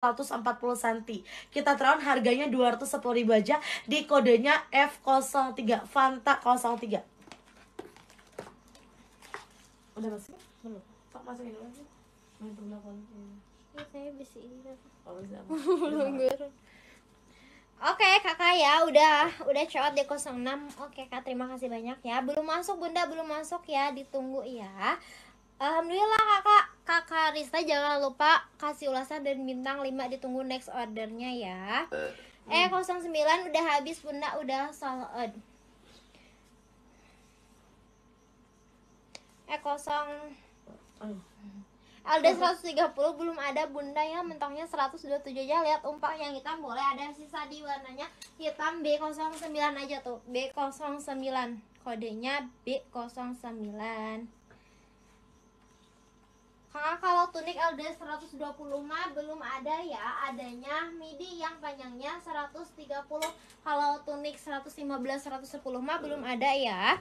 140 cm Kita terawon harganya 210 ribu aja Di kodenya F03 Fanta 03 Udah masuk? Belum Pak masukin dulu oh, Oke okay, kakak ya udah udah cowok di 06 Oke okay, kak terima kasih banyak ya Belum masuk bunda belum masuk ya ditunggu ya Alhamdulillah kakak Kakak Rista jangan lupa kasih ulasan dan bintang 5 ditunggu next ordernya ya uh, Eh 09 eh, hmm. udah habis bunda udah sold out Eh 0 Alda 130 belum ada bunda ya mentoknya 127 aja lihat umpak yang hitam boleh ada sisa di warnanya hitam B09 aja tuh B09 kodenya B09 Kakak kalau tunik LD 120 mah belum ada ya, adanya midi yang panjangnya 130. Kalau tunik 115 110 mah belum ada ya.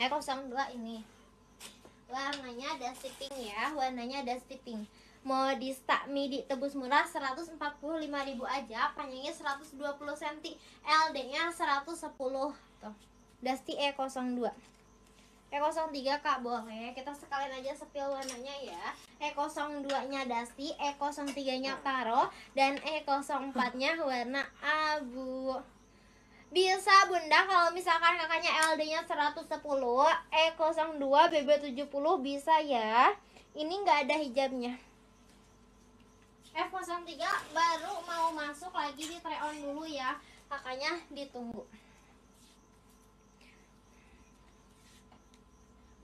Eh 02 ini. Warnanya dusty pink ya, warnanya dusty pink. Mau di stak midi tebus murah 145.000 aja, panjangnya 120 cm, LD-nya 110. Tuh. Dusty E02. E03 Kak boleh kita sekalian aja sepil warnanya ya E02 nya dusty E03 nya taro dan E04 nya warna abu bisa bunda kalau misalkan kakaknya LD nya 110 E02 BB70 bisa ya ini nggak ada hijabnya F03 e baru mau masuk lagi di try on dulu ya kakaknya ditunggu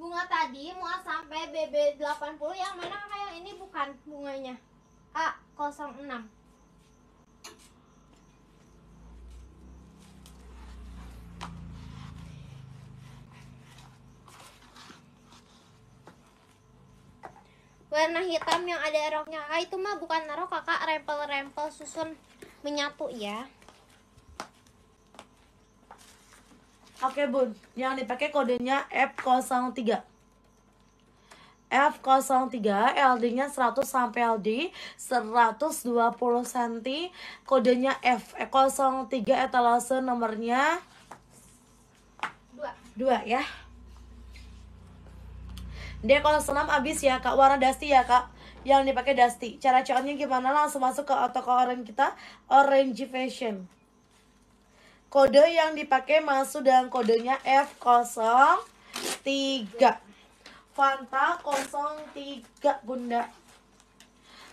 bunga tadi mau sampai BB80 yang mana yang ini bukan bunganya A06 warna hitam yang ada roknya kakak itu mah bukan rok kakak rempel-rempel susun menyatu ya Oke bun, yang dipakai kodenya F03 F03 LD-nya 100 sampai LD 120 cm kodenya F03 eh, etalase nomornya 2 2 ya D06 habis ya Kak, warna dusty ya Kak yang dipakai dusty. Cara cowoknya gimana? Langsung masuk ke toko orang kita Orange Fashion. Kode yang dipakai masuk dalam kodenya F03. Fanta 03 Bunda.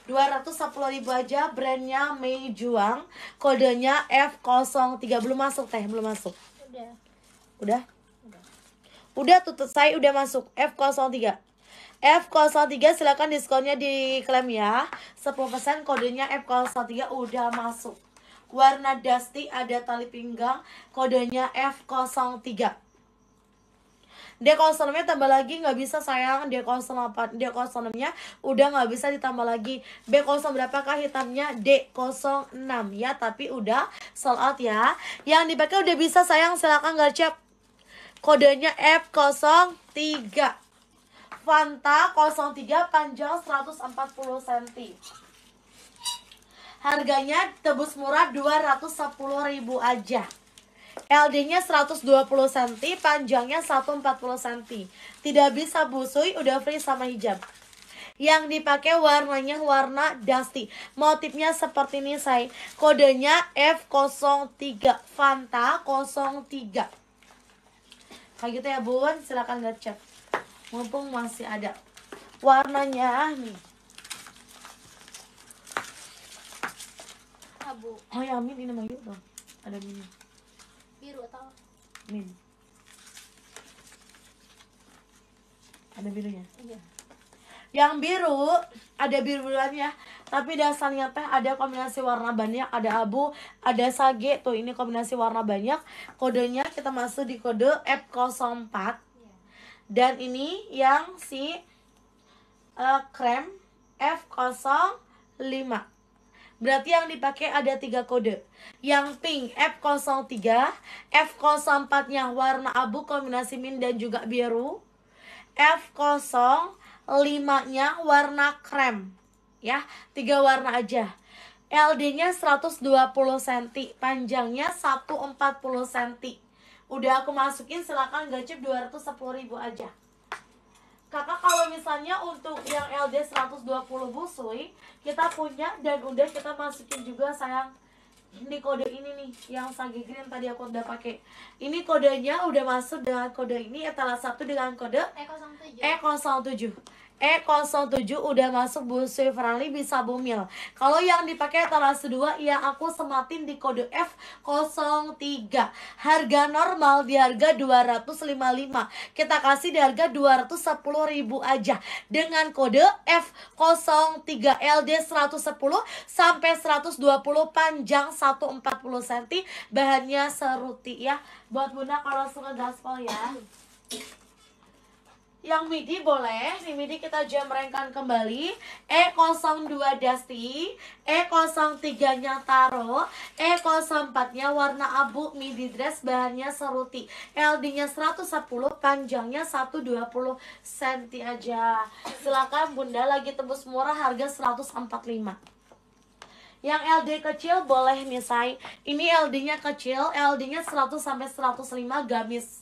210 ribu aja brandnya Mei Juang, kodenya F03. Belum masuk teh, belum masuk. Udah. Udah? Udah. tutup saya udah masuk F03. F03 silahkan diskonnya diklaim ya 10% kodenya F03 udah masuk warna dusty ada tali pinggang kodenya F03 D06-nya tambah lagi nggak bisa sayang D08 D06-nya udah nggak bisa ditambah lagi B0 berapakah hitamnya D06 ya tapi udah sold out ya yang dipakai udah bisa sayang silahkan gocap kodenya F03 Fanta 03 panjang 140 cm Harganya tebus murah 210 ribu aja. LD-nya 120 cm, panjangnya 140 cm. Tidak bisa busui, udah free sama hijab. Yang dipakai warnanya warna dusty. Motifnya seperti ini, say. Kodenya F03, Fanta 03. Kayak gitu ya, Bun. Silahkan lihat Mumpung masih ada. Warnanya nih. abu oh ya min ini mah dong ada min. biru atau min ada birunya iya yang biru ada biru biruannya tapi dasarnya teh ada kombinasi warna banyak ada abu ada sage tuh ini kombinasi warna banyak kodenya kita masuk di kode F04 iya. dan ini yang si uh, krem F05 Berarti yang dipakai ada tiga kode. Yang pink F03, F04 nya warna abu kombinasi mint dan juga biru. F05-nya warna krem. Ya, tiga warna aja. LD-nya 120 cm, panjangnya 140 cm. Udah aku masukin, silakan gacip 210 ribu aja. Kakak kalau misalnya untuk yang LD 120 busui kita punya dan udah kita masukin juga sayang di kode ini nih yang sage green tadi aku udah pakai. Ini kodenya udah masuk dengan kode ini etalase satu dengan kode E07. E07. E07 udah masuk bu Ferrari bisa bumil. Kalau yang dipakai teras 2 ya aku sematin di kode F03. Harga normal di harga 255. Kita kasih di harga ribu aja dengan kode F03 LD 110 sampai 120 panjang 140 cm bahannya seruti ya. Buat Bunda kalau suka gaspol ya. Yang midi boleh, si midi kita jemrengkan kembali. E02 dasti, E03-nya taro, E04-nya warna abu, midi dress bahannya seruti. LD-nya 110, panjangnya 120 cm aja. Silakan Bunda lagi tebus murah harga 145. Yang LD kecil boleh nih, Say. Ini LD-nya kecil, LD-nya 100 sampai 105 gamis.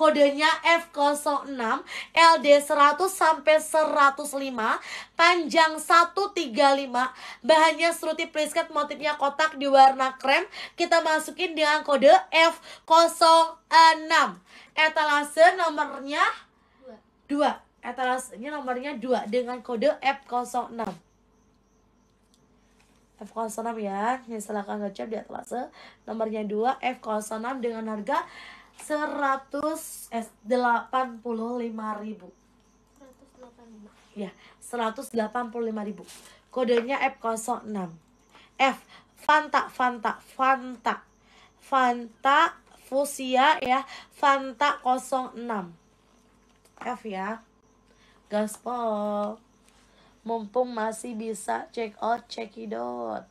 kodenya F06 LD100 sampai 105 panjang 135 bahannya seruti prisket motifnya kotak di warna krem kita masukin dengan kode F06 etalase nomornya 2 etalasenya nomornya 2 dengan kode F06 F06 ya. Yang silakan gocap di atlase. Nomornya 2 F06 dengan harga seratus eh 85 ribu ya lima ribu kodenya F06 F Fanta Fanta Fanta Fanta Fusia ya Fanta 06 F ya gaspol mumpung masih bisa check out check it out.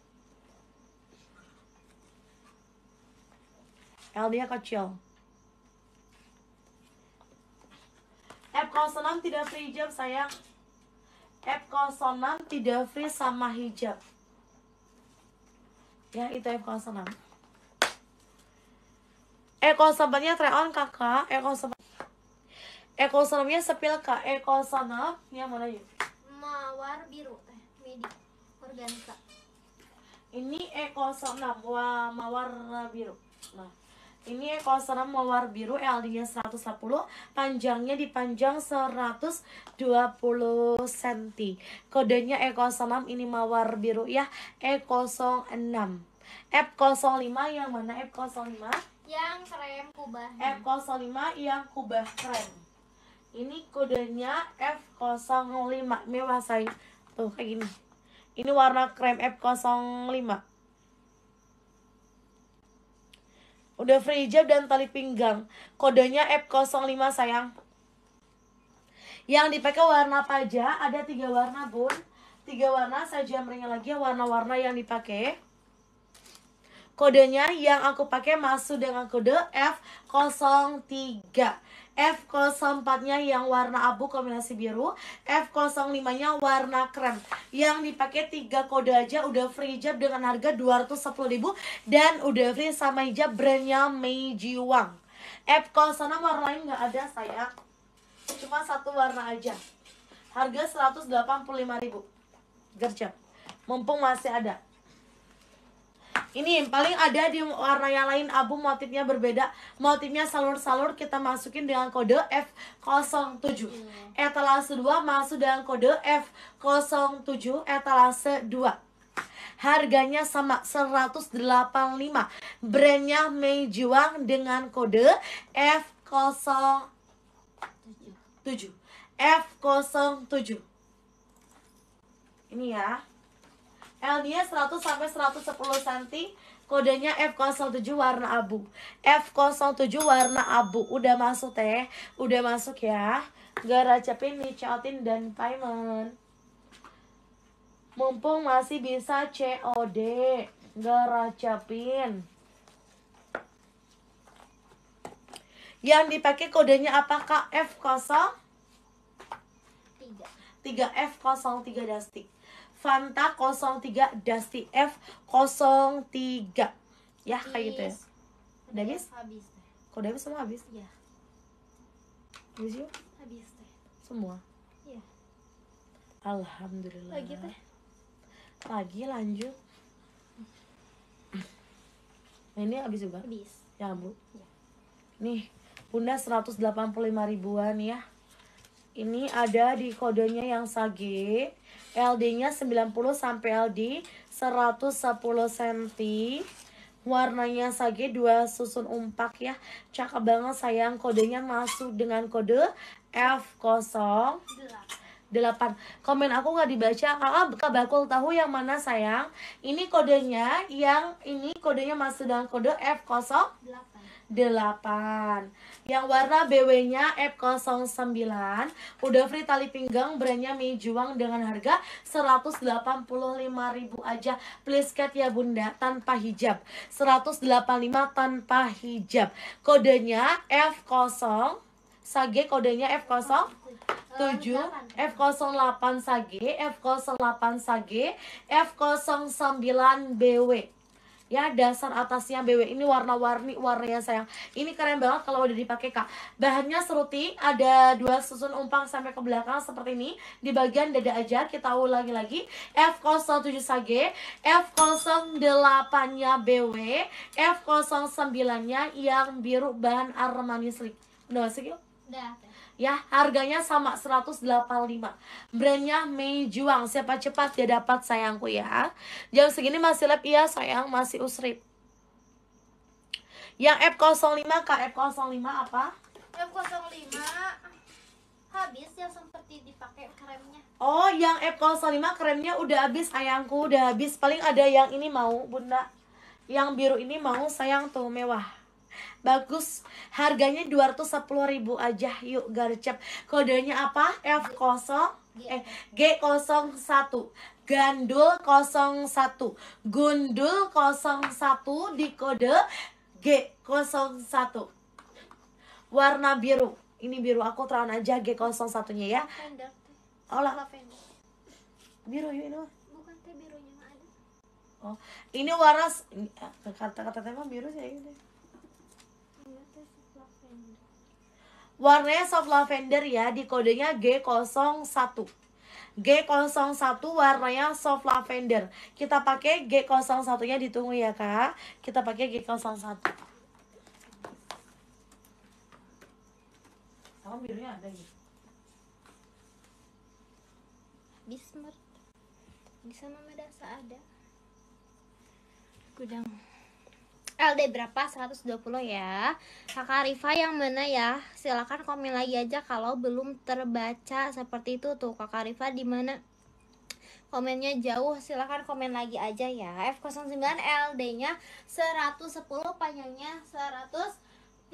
L dia kecil F06 tidak free hijab sayang F06 tidak free sama hijab Ya itu F06 Eko sebenarnya try on kakak Eko sebenarnya Eko sebenarnya sepil kak Eko sebenarnya mana yuk? Mawar biru eh, midi Organika Ini Eko sebenarnya mawar biru Nah ini ekoseram mawar biru LD-nya 110 panjangnya dipanjang 120 cm kodenya E06 ini mawar biru ya E06 F05 yang mana F05 yang krem kubah F05 yang kubah krem ini kodenya F05 mewah saya tuh kayak gini ini warna krem F05 Udah free hijab dan tali pinggang. Kodenya F05 sayang. Yang dipakai warna apa aja ada tiga warna bun. Tiga warna saya jamringnya lagi ya, warna-warna yang dipakai. Kodenya yang aku pakai masuk dengan kode F03. F04-nya yang warna abu kombinasi biru, F05-nya warna krem. Yang dipakai tiga kode aja udah free hijab dengan harga 210.000 dan udah free sama hijab brandnya Meiji Wang. F06 warna lain nggak ada saya, Cuma satu warna aja. Harga 185.000. Gercep. Mumpung masih ada ini paling ada di warna yang lain abu motifnya berbeda motifnya salur-salur kita masukin dengan kode F07 hmm. etalase 2 masuk dengan kode F07 etalase 2 harganya sama 185 brandnya Mei Juang dengan kode F07 F07 ini ya L-nya 100 sampai 110 cm Kodenya F07 warna abu F07 warna abu Udah masuk teh Udah masuk ya Gara nih chatin dan payment Mumpung masih bisa COD Gara racapin Yang dipakai kodenya apakah F0? 3 F03 Dasti Fanta 03 Dusty F 03 ya kayak gitu ya udah habis kok udah habis semua habis ya habis yuk habis deh semua iya alhamdulillah lagi teh lagi lanjut nah, ini habis juga habis ya bu ya. nih bunda 185 ribuan ya ini ada di kodenya yang sage. LD-nya 90 sampai LD 110 cm. Warnanya sage dua susun umpak ya. Cakep banget sayang. Kodenya masuk dengan kode f 08 delapan Komen aku gak dibaca. Kakak ah, bakul tahu yang mana sayang? Ini kodenya yang ini kodenya masuk dengan kode F08. 8 Yang warna BW-nya F09 Udah free tali pinggang brandnya mijuang dengan harga 185.000 aja Please cat ya bunda tanpa hijab 185 tanpa hijab Kodenya F0 Sage kodenya F0 F08 Sage F08 Sage F09 BW ya dasar atasnya BW ini warna-warni warnanya sayang ini keren banget kalau udah dipakai kak bahannya seruti ada dua susun umpang sampai ke belakang seperti ini di bagian dada aja kita ulangi lagi F07 sage F08 nya BW F09 nya yang biru bahan armani slip udah masuk yuk udah ya harganya sama 185 brandnya Mei Juang siapa cepat dia dapat sayangku ya jam segini masih lab iya sayang masih usrip yang F05 kak F05 apa F05 habis yang seperti dipakai kremnya oh yang F05 kremnya udah habis sayangku udah habis paling ada yang ini mau bunda yang biru ini mau sayang tuh mewah bagus harganya 210.000 aja yuk garcep kodenya apa F0 eh G01 Gandul 01 Gundul 01 di kode G01 warna biru ini biru aku terawan aja G01 nya ya olah biru yuk ini bukan teh birunya oh ini warna eh, kata-kata tema biru sih ini Warnanya soft lavender ya, di kodenya G01. G01 warnanya soft lavender. Kita pakai G01-nya ditunggu ya, Kak. Kita pakai G01. Sama birunya ada gitu. Bismarck. Di sana ada. Gudang. LD berapa? 120 ya. Kakak Rifa yang mana ya? Silakan komen lagi aja kalau belum terbaca seperti itu tuh. Kakak Rifa di mana? komennya jauh silahkan komen lagi aja ya F09 LD nya 110 panjangnya 135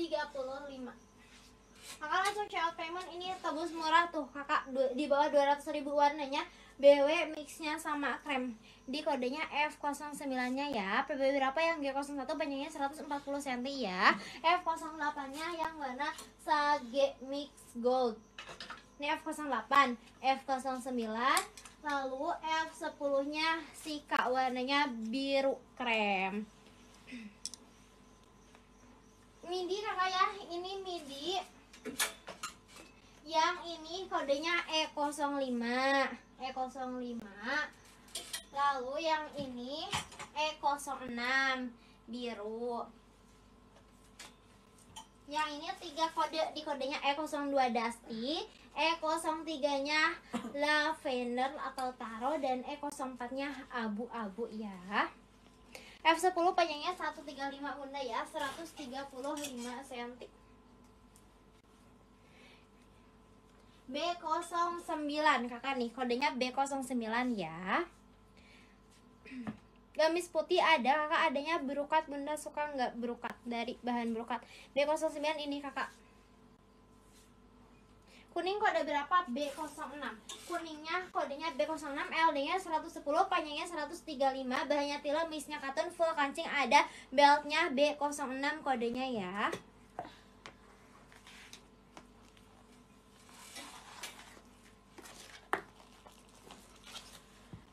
kakak langsung child payment ini tebus murah tuh kakak di bawah 200 ribu warnanya BW mixnya sama krem di kodenya F09 nya ya PB berapa yang G01 panjangnya 140 cm ya F08 nya yang warna sage mix gold ini F08 F09 lalu F10 nya sika warnanya biru krem midi kakak ya ini midi yang ini kodenya E05 E05 lalu yang ini E06 biru yang ini tiga kode di kodenya E02 Dusty E03 nya lavender atau taro dan E04 nya abu-abu ya F10 panjangnya 135 bunda ya 135 cm B09 kakak nih kodenya B09 ya gamis putih ada kakak adanya berukat bunda suka nggak berukat dari bahan berukat B09 ini kakak kuning ada berapa B06 kuningnya kodenya B06 LD nya 110 panjangnya 135 bahannya tila misnya katun full kancing ada beltnya B06 kodenya ya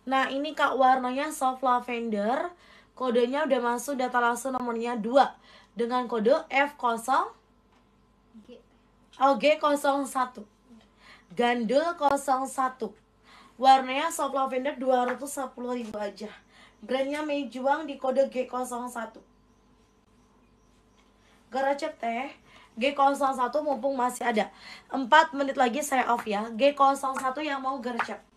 Nah ini kak warnanya soft lavender Kodenya udah masuk data langsung nomornya 2 Dengan kode F0 G. Oh 01 Gandul 01 Warnanya soft lavender 210 ribu aja Brandnya Meijuang di kode G01 Geracep teh G01 mumpung masih ada 4 menit lagi saya off ya G01 yang mau gercep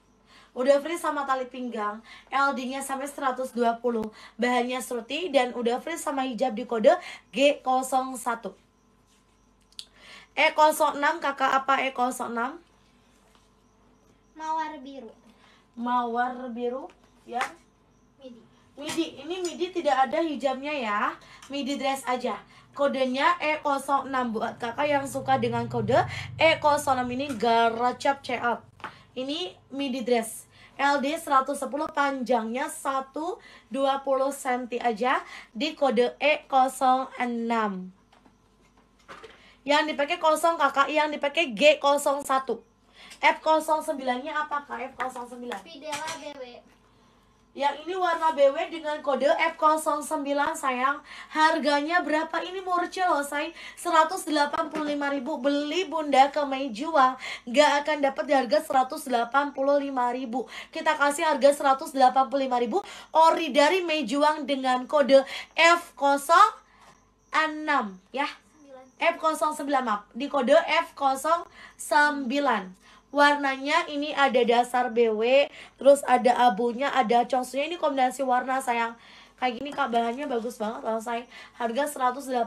Udah free sama tali pinggang, LD-nya sampai 120, bahannya seruti dan udah free sama hijab di kode G01. E06 kakak apa E06? Mawar biru. Mawar biru ya. Midi. Midi, ini midi tidak ada hijabnya ya. Midi dress aja kodenya E06 buat kakak yang suka dengan kode E06 ini garacap check up ini midi dress LD 110 panjangnya 120 cm aja di kode E06 yang dipakai kosong kakak yang dipakai G01 F09 nya apa kak F09 Fidela BW yang ini warna BW dengan kode F09 sayang. Harganya berapa ini murce loh say? ribu beli Bunda ke Meijuang Gak akan dapat di harga ribu Kita kasih harga ribu ori dari Meijuang dengan kode F06 ya. F09 maaf, di kode F09 warnanya ini ada dasar BW terus ada abunya ada congsunya ini kombinasi warna sayang kayak gini kak bahannya bagus banget loh sayang harga 185.000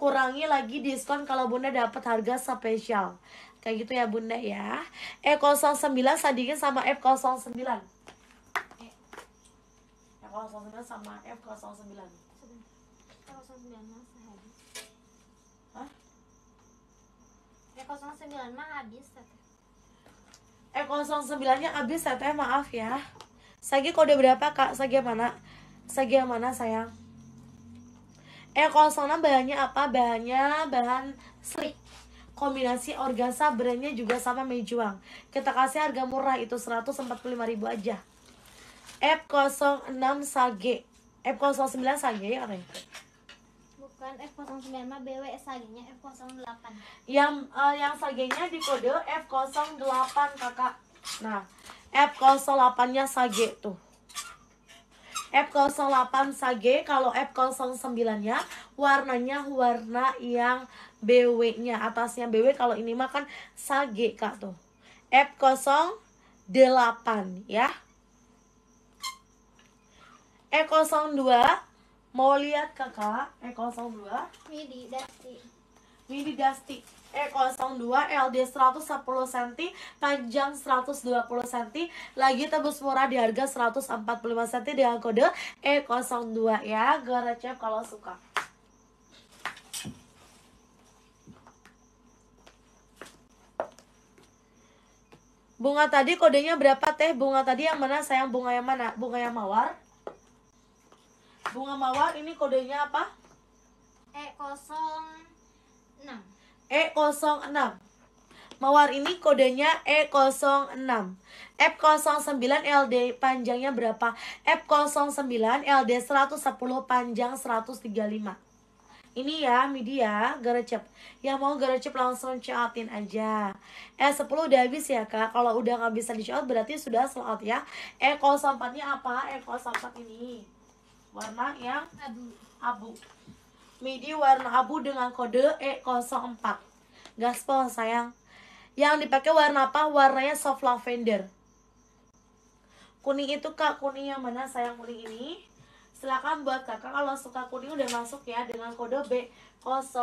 kurangi lagi diskon kalau bunda dapat harga spesial kayak gitu ya bunda ya E09 sandingin sama F09 E09 eh, sama F09 F09 e 09 mah habis teteh. e 09 nya habis teteh maaf ya. Sagi kode berapa kak? Sagi yang mana? Sagi yang mana sayang? e 06 bahannya apa? Bahannya bahan slick. kombinasi organza brandnya juga sama Mejuang kita kasih harga murah itu 145.000 aja F06 Sage F09 Sage ya orangnya bukan F09 mah BW sagenya F08 yang uh, yang sagenya di kode F08 kakak nah F08 nya sage tuh F08 sage kalau F09 nya warnanya warna yang BW nya atasnya BW kalau ini mah kan sage kak tuh F08 ya f 02 Mau lihat kakak E02? Eh, Midi Dasti. Midi Dasti. E02 LD 110 cm, panjang 120 cm, lagi tebus murah di harga 145 cm dengan kode E02 ya. recep kalau suka. Bunga tadi kodenya berapa teh? Bunga tadi yang mana sayang bunga yang mana? Bunga yang mawar? Bunga mawar ini kodenya apa? E06. E06. E mawar ini kodenya E06. F09 LD panjangnya berapa? F09 LD 110 panjang 135. Ini ya, midi ya, gerecep. Yang mau gerecep langsung coatin aja. E10 udah habis ya, Kak. Kalau udah nggak bisa dicoat berarti sudah slot ya. E04-nya apa? E04 ini warna yang abu. abu. MIDI warna abu dengan kode E04. Gaspol sayang. Yang dipakai warna apa? Warnanya soft lavender. Kuning itu kak, kuning yang mana sayang kuning ini? Silahkan buat kakak kalau suka kuning udah masuk ya dengan kode B06.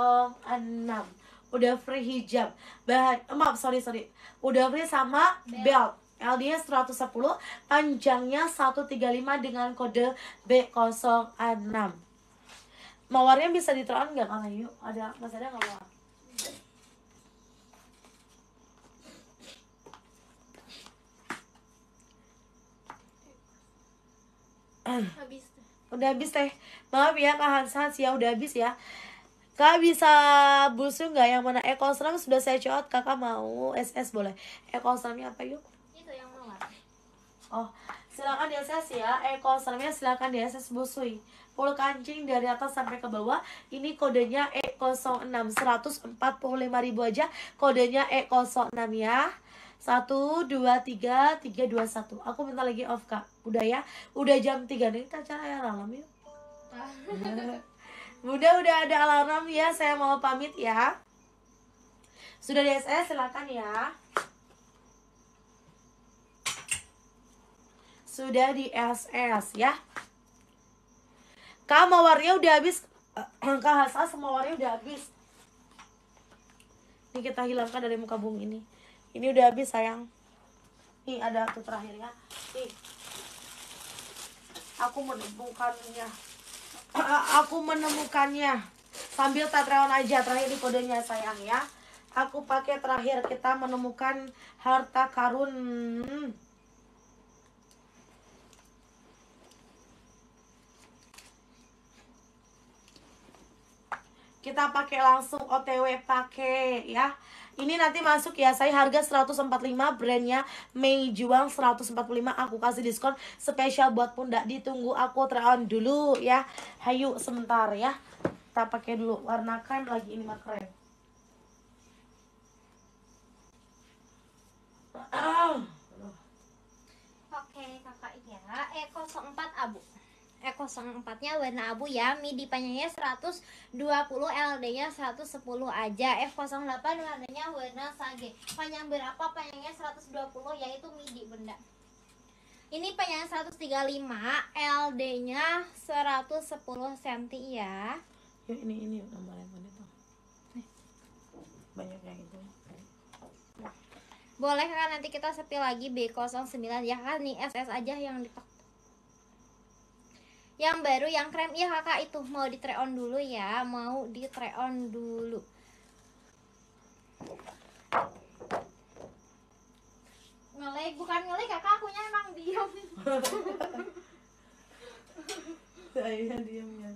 Udah free hijab. Bahan, maaf, sorry, sorry. Udah free sama belt. belt LD-nya 110, panjangnya 135 dengan kode B06. Mawarnya bisa diterawang nggak Kang Ayu? Ada mas ada nggak mawar? Habis. Udah habis teh. Maaf ya Kak Hansan ya udah habis ya. Kak bisa busung nggak yang mana ekosram sudah saya coret kakak mau SS boleh ekosramnya apa yuk Oh, silakan diakses ya. Ekoservice eh, silakan diakses Busui. Full kancing dari atas sampai ke bawah. Ini kodenya E06 ribu aja. Kodenya E06 ya. 1 2 3 3 2 1. Aku minta lagi off, Kak. Udah ya. Udah jam 3 nih kita cari ya alarm yuk. Bunda udah ada alarm ya. Saya mau pamit ya. Sudah di SS silakan ya. sudah di SS ya. Kak mawarnya udah habis. Kak Hasa semua warnya udah habis. Ini kita hilangkan dari muka bumi ini. Ini udah habis sayang. ini ada tuh terakhir ya. Nih. Aku menemukannya. Aku menemukannya. Sambil tatreon aja terakhir di kodenya sayang ya. Aku pakai terakhir kita menemukan harta karun. Hmm. kita pakai langsung OTW pakai ya. Ini nanti masuk ya, saya harga 145 brandnya Mei Juang 145 aku kasih diskon spesial buat pundak ditunggu aku teraon dulu ya. Hayu sebentar ya. Kita pakai dulu warna krem lagi ini mah keren Oke, Kakak Iya, E04 Abu eh 04-nya warna abu ya. MIDI panjangnya 120, LD-nya 110 aja. F08 warnanya warna sage. Panjang berapa? Panjangnya 120 yaitu MIDI, benda. Ini panjang 135, LD-nya 110 cm ya. Ya ini ini nomor handphone itu. Banyak yang itu boleh kan nanti kita sepi lagi B09 ya kan nih SS aja yang dipakai yang baru yang krem ya kakak itu mau di try on dulu ya mau di try on dulu ngelag bukan ngelag kakak akunya emang diam saya iya, diamnya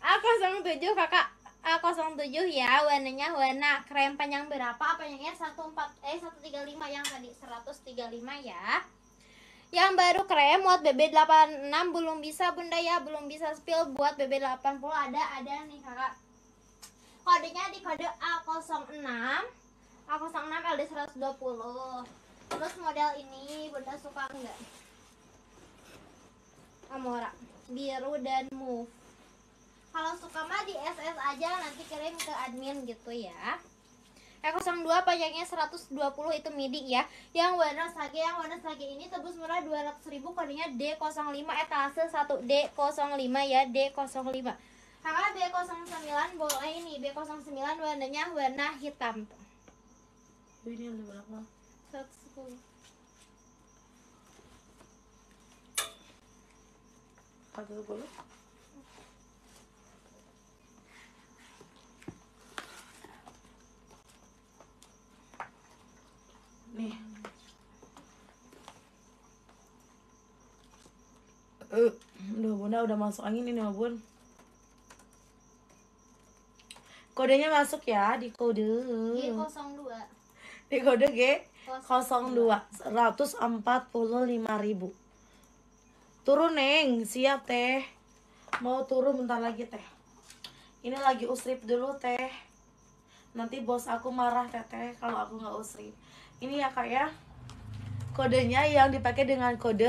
A 07 kakak A 07 ya warnanya warna krem panjang berapa apa yang 14 eh 135 yang tadi 135 ya yang baru keren buat BB86 belum bisa bunda ya, belum bisa spill buat BB80 ada ada nih kakak. Kodenya di kode A06 A06 LD120 Terus model ini bunda suka enggak? Amora biru dan move kalau suka mah di SS aja nanti kirim ke admin gitu ya R02 panjangnya 120 itu MIDI ya. Yang warna sage yang warna sage ini tebus murah 200.000 kodenya D05 etase 1 D05 ya D05. Karena B09 bola ini B09 warnanya warna hitam. Ini udah berapa? 110. Satu nih uh, udah bunda udah masuk angin ini bun kodenya masuk ya di kode iya, G02 di kode G 02 145 ribu turun neng siap teh mau turun bentar lagi teh ini lagi usrip dulu teh nanti bos aku marah teteh kalau aku nggak usrip ini ya kak ya kodenya yang dipakai dengan kode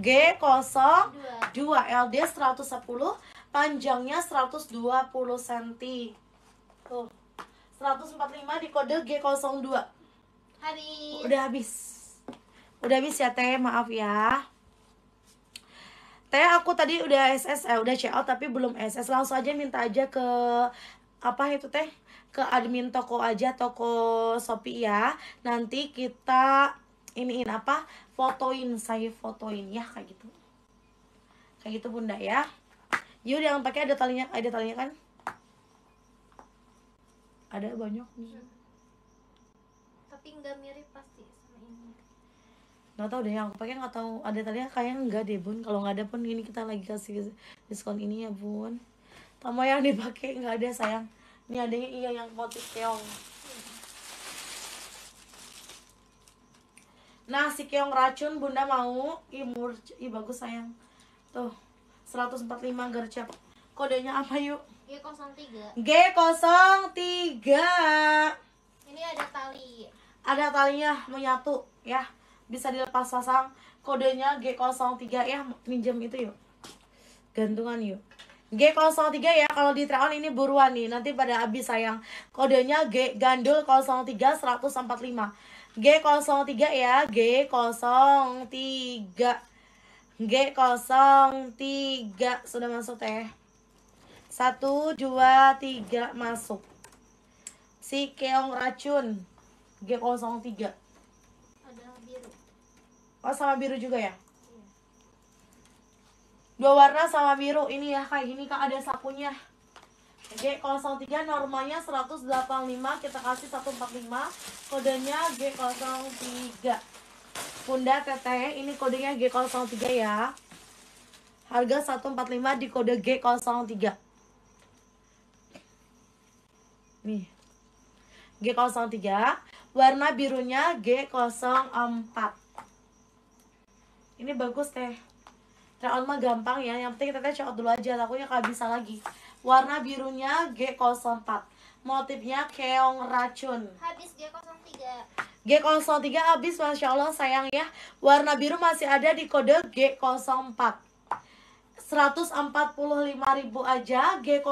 G02 LD 110 panjangnya 120 cm tuh 145 di kode G02 habis udah habis udah habis ya teh maaf ya teh aku tadi udah SS eh, udah CO tapi belum SS langsung aja minta aja ke apa itu teh ke admin toko aja toko Shopee ya. Nanti kita iniin apa? Fotoin, saya fotoin ya kayak gitu. Kayak gitu Bunda ya. Yuk yang pakai ada talinya, ada talinya kan? Ada banyak nih. Tapi nggak mirip pasti sama ini. Nggak tahu deh, aku pakai nggak tahu ada talinya kayaknya nggak deh Bun. Kalau nggak ada pun ini kita lagi kasih diskon ini ya Bun. Sama yang dipakai nggak ada sayang ini adanya iya yang motif keong nah si keong racun bunda mau imur i bagus sayang tuh 145 gercep kodenya apa yuk G03 G03 ini ada tali ada talinya menyatu ya bisa dilepas pasang kodenya G03 ya minjem itu yuk gantungan yuk G03 ya kalau di Treon ini buruan nih nanti pada habis sayang kodenya G gandul 03 145 G03 ya G03 G03 sudah masuk teh 1 2 3 masuk si keong racun G03 ada biru oh sama biru juga ya dua warna sama biru ini ya kayak gini kak ada sapunya G03 normalnya 185 kita kasih 145 kodenya G03 Bunda Teteh ini kodenya G03 ya harga 145 di kode G03 nih G03 warna birunya G04 ini bagus teh tryout mah gampang ya yang penting kita try dulu aja takutnya bisa lagi warna birunya G04 motifnya keong racun habis G03 G03 habis Masya Allah sayang ya warna biru masih ada di kode G04 145.000 aja G04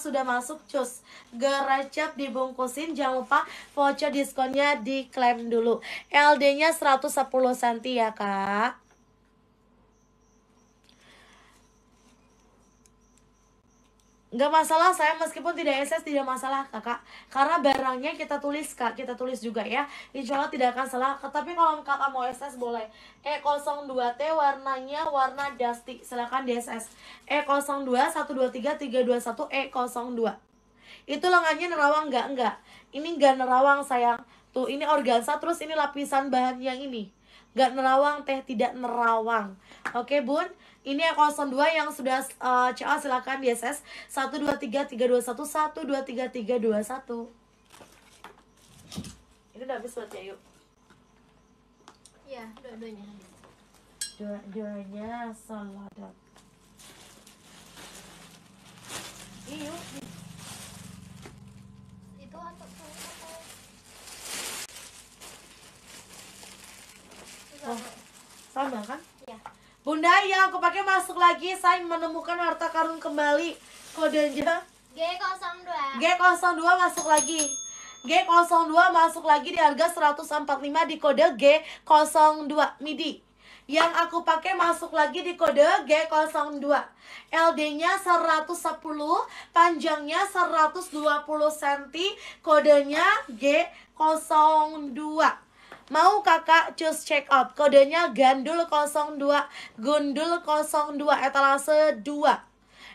sudah masuk cus Geracap dibungkusin Jangan lupa voucher diskonnya diklaim dulu LD nya 110 cm ya kak nggak masalah saya meskipun tidak SS tidak masalah kakak karena barangnya kita tulis kak kita tulis juga ya insya Allah tidak akan salah tapi kalau kakak mau SS boleh E02T warnanya warna dusty silahkan di SS E02 123 321 E02 itu lengannya nerawang nggak enggak ini nggak nerawang sayang tuh ini organza terus ini lapisan bahan yang ini nggak nerawang teh tidak nerawang oke bun ini ya 02 yang sudah uh, eh, CA silakan di SS 123321 123321. Ini udah habis buat ya, yuk. Iya, dua-duanya habis. Dua-duanya saladat. Iyo. Itu atau Oh, sama kan? Bunda yang aku pakai masuk lagi saya menemukan harta karun kembali kodenya G02 G02 masuk lagi G02 masuk lagi di harga 145 di kode G02 MIDI yang aku pakai masuk lagi di kode G02 LD-nya 110 panjangnya 120 cm kodenya G02 Mau kakak cus check out Kodenya Gandul 02 Gundul 02 Etalase 2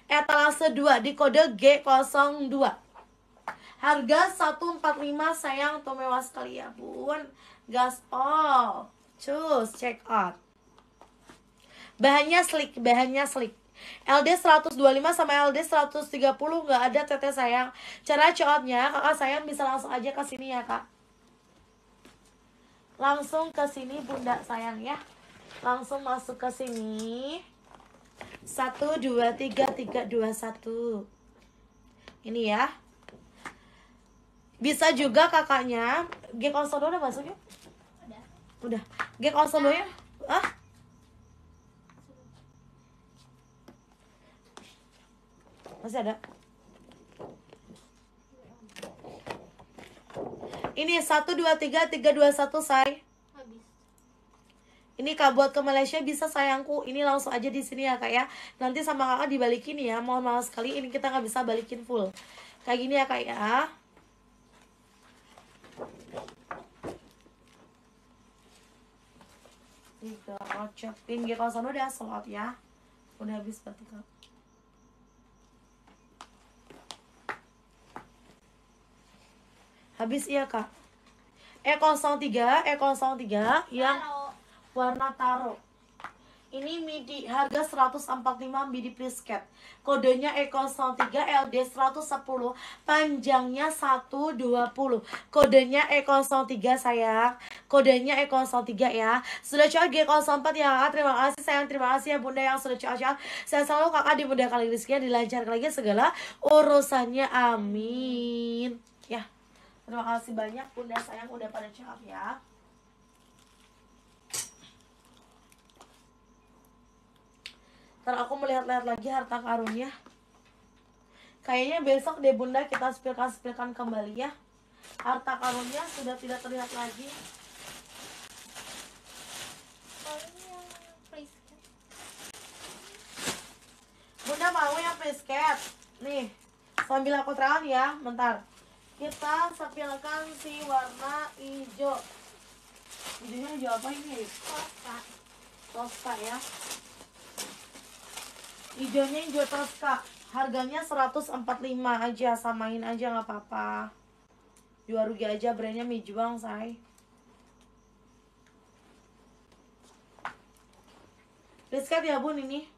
Etalase 2 di kode G02 Harga 145 sayang Tuh mewah sekali ya bun Gas all Cus check out Bahannya slick Bahannya slick LD 125 sama LD 130 nggak ada teteh sayang Cara cowoknya kakak sayang bisa langsung aja ke sini ya kak langsung ke sini bunda sayang ya langsung masuk ke sini satu dua tiga tiga dua satu ini ya bisa juga kakaknya g konsol udah masuk ya udah udah g konsol ya ah masih ada Ini dua satu say. Habis. Ini kak buat ke Malaysia bisa sayangku. Ini langsung aja di sini ya kak ya. Nanti sama kakak dibalikin ya. Mohon maaf sekali ini kita nggak bisa balikin full. Kayak gini ya kak ya. Tiga, ocekin. Kalau sana udah selot ya. Udah habis berarti kak. Habis iya kak. E03, E03 yang warna taro. Ini midi harga 145 midi prisket. Kodenya E03 LD110, panjangnya 120. Kodenya E03 sayang. Kodenya E03 ya. Sudah coba G04 ya Kak. Terima kasih sayang, terima kasih ya Bunda yang sudah coba Saya selalu Kakak dimudahkan rezekinya, dilancarkan lagi segala urusannya. Amin. Ya. Terima kasih banyak Bunda sayang udah pada cakap ya. Ntar aku melihat-lihat lagi harta karunnya. Kayaknya besok deh Bunda kita sepilkan-sepilkan kembali ya. Harta karunnya sudah tidak terlihat lagi. Bunda mau yang frisket. Nih, sambil aku terang ya, bentar kita sepilkan si warna hijau hijaunya hijau apa ini toska toska ya hijaunya hijau toska harganya 145 aja samain aja nggak apa-apa jual rugi aja brandnya Mijuang say Rizka ya bun ini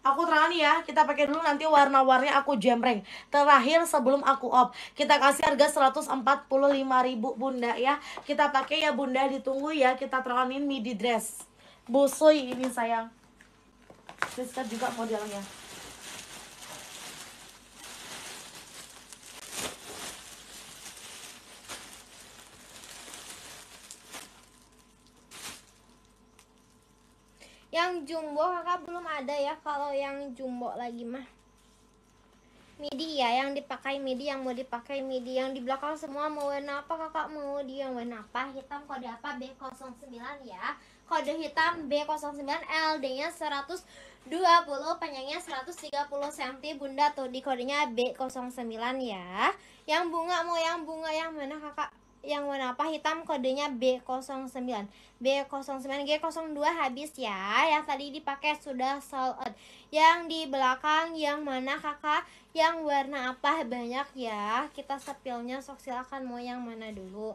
Aku terang ya, kita pakai dulu nanti warna-warnanya aku jemreng. Terakhir sebelum aku op, kita kasih harga 145.000 Bunda ya. Kita pakai ya Bunda, ditunggu ya. Kita terangin midi dress. Busui ini sayang. Sister juga modelnya. yang jumbo kakak belum ada ya kalau yang jumbo lagi mah midi ya yang dipakai midi yang mau dipakai midi yang di belakang semua mau warna apa kakak mau dia warna apa hitam kode apa B09 ya kode hitam B09 LD nya 120 panjangnya 130 cm bunda tuh di kodenya B09 ya yang bunga mau yang bunga yang mana kakak yang warna apa hitam kodenya B09 B09 G02 habis ya yang tadi dipakai sudah sold out yang di belakang yang mana kakak yang warna apa banyak ya kita sepilnya sok silakan mau yang mana dulu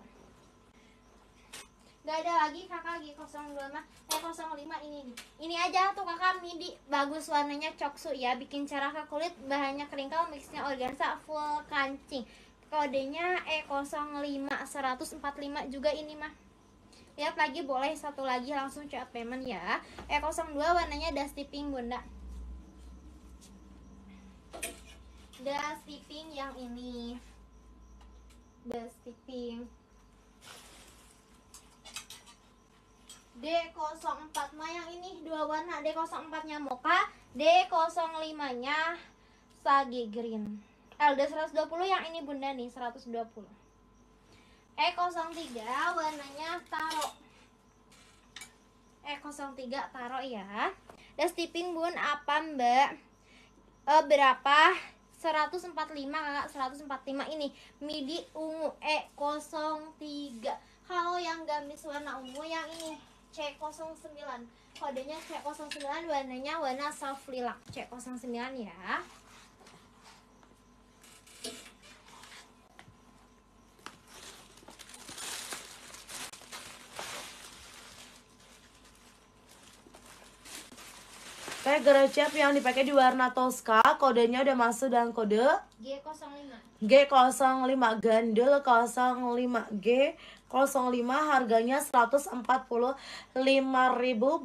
Gak ada lagi kakak G02 mah eh 05 ini nih ini aja tuh kakak midi bagus warnanya coksu ya bikin cerah ke kulit bahannya keringkal mixnya organza full kancing kodenya E05145 juga ini mah lihat ya, lagi boleh satu lagi langsung chat payment ya E02 warnanya dusty pink bunda dusty pink yang ini dusty pink D04 mah yang ini dua warna D04 nya moka D05 nya sage green Eh, LD 120 yang ini bunda nih 120 E03 warnanya taro E03 taro ya Das tipping bun apa mbak e, berapa 145 kakak 145 ini midi ungu E03 kalau yang gamis warna ungu yang ini C09 kodenya C09 warnanya warna soft lilac C09 ya Saya gerocep yang dipakai di warna Tosca, kodenya udah masuk dan kode G05. G05 Gandul 05G 05 harganya 145.000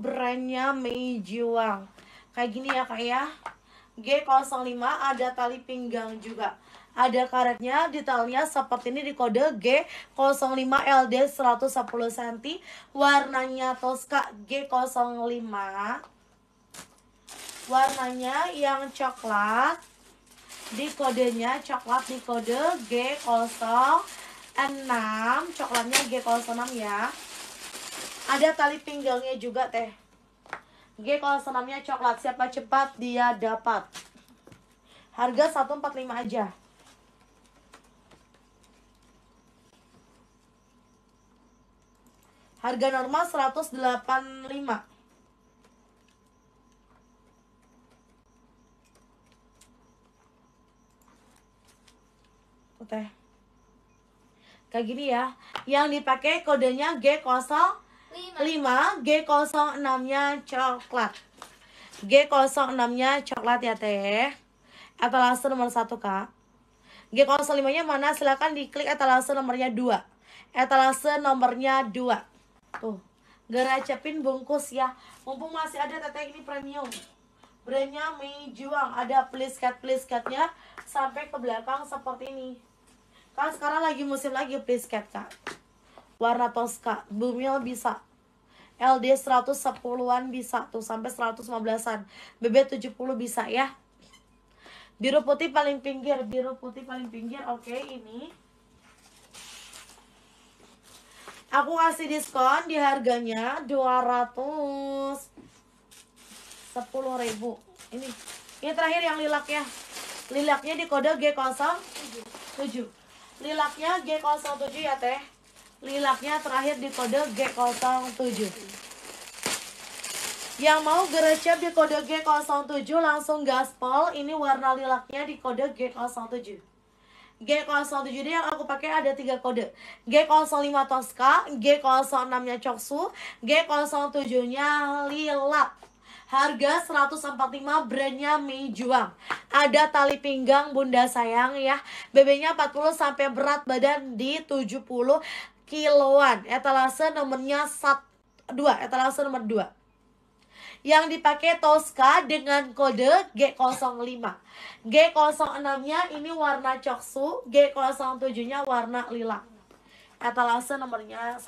brandnya Mei Kayak gini ya Kak ya. G05 ada tali pinggang juga. Ada karetnya, detailnya seperti ini di kode G05LD 110 cm, warnanya Tosca G05 warnanya yang coklat di kodenya coklat di kode G06 coklatnya G06 ya ada tali pinggangnya juga teh G06 nya coklat siapa cepat dia dapat harga 145 aja harga normal 185 teh kayak gini ya yang dipakai kodenya G05 G06 nya coklat G06 nya coklat ya teh etalase nomor 1 kak G05 nya mana silahkan diklik etalase nomornya 2 etalase nomornya 2 tuh geracepin bungkus ya mumpung masih ada teteh ini premium brandnya Mei Juang ada please cat please catnya sampai ke belakang seperti ini kan sekarang lagi musim lagi please kak. Warna toska, bumil bisa. LD 110-an bisa tuh sampai 115-an. BB 70 bisa ya. Biru putih paling pinggir, biru putih paling pinggir. Oke, okay, ini aku kasih diskon di harganya sepuluh ribu ini ini terakhir yang lilak ya lilaknya di kode G07 lilaknya G07 ya teh lilaknya terakhir di kode G07 yang mau gerecep di kode G07 langsung gaspol ini warna lilaknya di kode G07 G07 ini yang aku pakai ada tiga kode G05 Tosca, G06 nya Coksu, G07 nya Lilak Harga 145 brandnya Mei Juang. Ada tali pinggang Bunda sayang ya. bebeknya nya 40 sampai berat badan di 70 kiloan. Etalase nomornya 1 2, etalase nomor 2 yang dipakai Tosca dengan kode G05. G06-nya ini warna coksu, G07-nya warna lila. Etalase nomornya 1.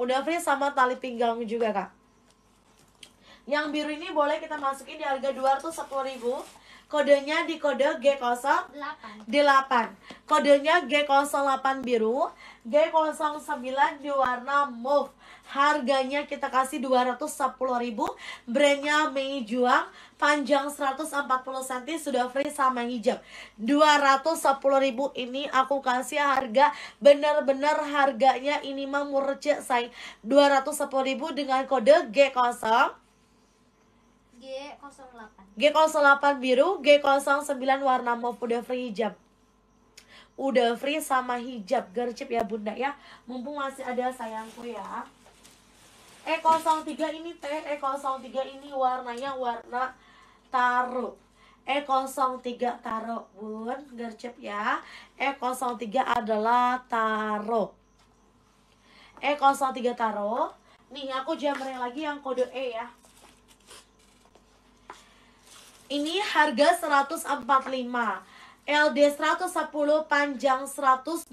Udah free sama tali pinggang juga, Kak. Yang biru ini boleh kita masukin di harga sepuluh ribu Kodenya di kode G08 8 Kodenya G08 biru G09 di warna move Harganya kita kasih sepuluh ribu Brandnya Mei Juang Panjang 140 cm Sudah free sama hijab sepuluh ribu ini aku kasih harga Bener-bener harganya ini mah murah say 210000 ribu dengan kode G08 G08. G08 biru, G09 warna mau udah free hijab. Udah free sama hijab gercep ya Bunda ya. Mumpung masih ada sayangku ya. E03 ini teh, E03 ini warnanya warna taro. E03 taro bun, gercep ya. E03 adalah taro. E03 taro. Nih aku jamre lagi yang kode E ya. Ini harga 145. LD 110 panjang 120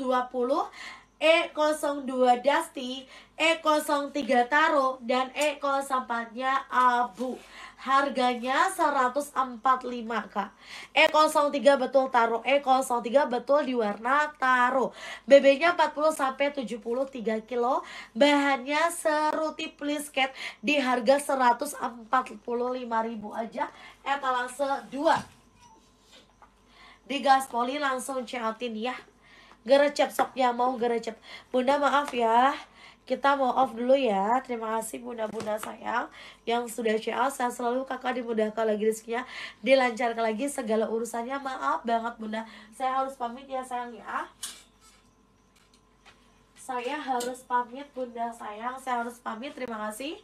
E02 Dusty, E03 Taro, dan E04-nya Abu. Harganya 145, Kak. E03 betul Taro, E03 betul di warna Taro. BB-nya 40 sampai 73 kilo, bahannya seruti plisket di harga 145 ribu aja. Etalase 2. poli langsung check ya sok ya mau gerecep bunda maaf ya kita mau off dulu ya terima kasih bunda-bunda sayang yang sudah CL saya selalu kakak dimudahkan lagi rezekinya dilancarkan lagi segala urusannya maaf banget bunda saya harus pamit ya sayang ya saya harus pamit bunda sayang saya harus pamit terima kasih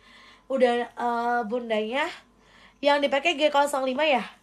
udah uh, bundanya yang dipakai G05 ya